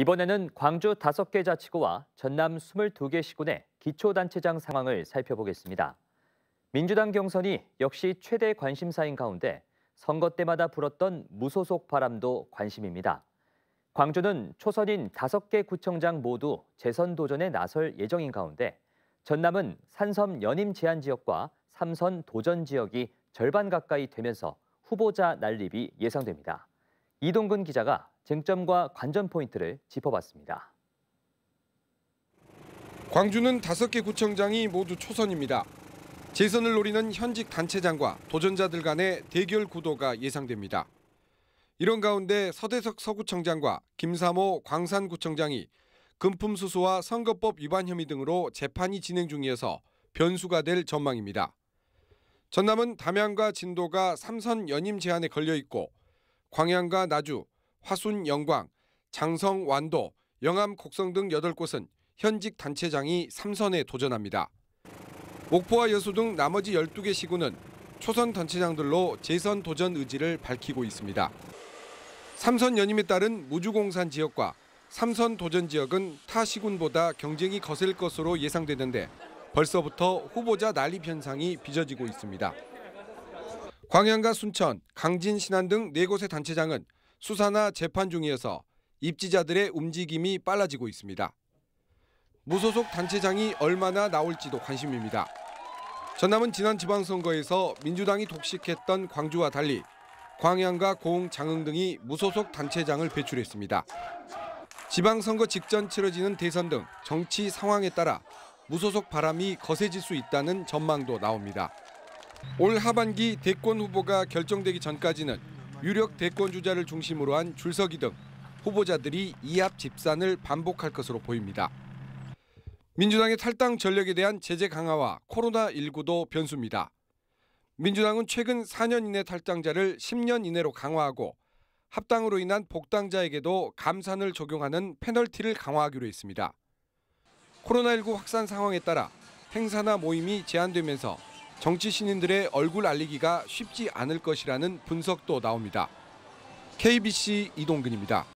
이번에는 광주 5개 자치구와 전남 22개 시군의 기초단체장 상황을 살펴보겠습니다. 민주당 경선이 역시 최대 관심사인 가운데 선거 때마다 불었던 무소속 바람도 관심입니다. 광주는 초선인 5개 구청장 모두 재선 도전에 나설 예정인 가운데 전남은 산섬 연임 제한 지역과 삼선 도전 지역이 절반 가까이 되면서 후보자 난립이 예상됩니다. 이동근 기자가 쟁점과 관전 포인트를 짚어봤습니다. 광주는 다섯 개 구청장이 모두 초선입니다. 재선을 노리는 현직 단체장과 도전자들 간의 대결 구도가 예상됩니다. 이런 가운데 서대석 서구청장과 김사모 광산구청장이 금품수수와 선거법 위반 혐의 등으로 재판이 진행 중이어서 변수가 될 전망입니다. 전남은 담양과 진도가 삼선 연임 제한에 걸려 있고 광양과 나주, 화순 영광, 장성 완도, 영암 곡성 등 8곳은 현직 단체장이 3선에 도전합니다. 목포와 여수 등 나머지 12개 시군은 초선 단체장들로 재선 도전 의지를 밝히고 있습니다. 3선 연임에 따른 무주공산 지역과 3선 도전 지역은 타 시군보다 경쟁이 거셀 것으로 예상되는데 벌써부터 후보자 난립 현상이 빚어지고 있습니다. 광양과 순천, 강진, 신안 등 네 곳의 단체장은 수사나 재판 중이어서 입지자들의 움직임이 빨라지고 있습니다. 무소속 단체장이 얼마나 나올지도 관심입니다. 전남은 지난 지방선거에서 민주당이 독식했던 광주와 달리 광양과 고흥, 장흥 등이 무소속 단체장을 배출했습니다. 지방선거 직전 치러지는 대선 등 정치 상황에 따라 무소속 바람이 거세질 수 있다는 전망도 나옵니다. 올 하반기 대권 후보가 결정되기 전까지는 유력 대권 주자를 중심으로 한 줄서기 등 후보자들이 이합 집산을 반복할 것으로 보입니다. 민주당의 탈당 전력에 대한 제재 강화와 코로나19도 변수입니다. 민주당은 최근 4년 이내 탈당자를 10년 이내로 강화하고 합당으로 인한 복당자에게도 감산을 적용하는 페널티를 강화하기로 했습니다. 코로나19 확산 상황에 따라 행사나 모임이 제한되면서 정치 신인들의 얼굴 알리기가 쉽지 않을 것이라는 분석도 나옵니다. KBC 이동근입니다.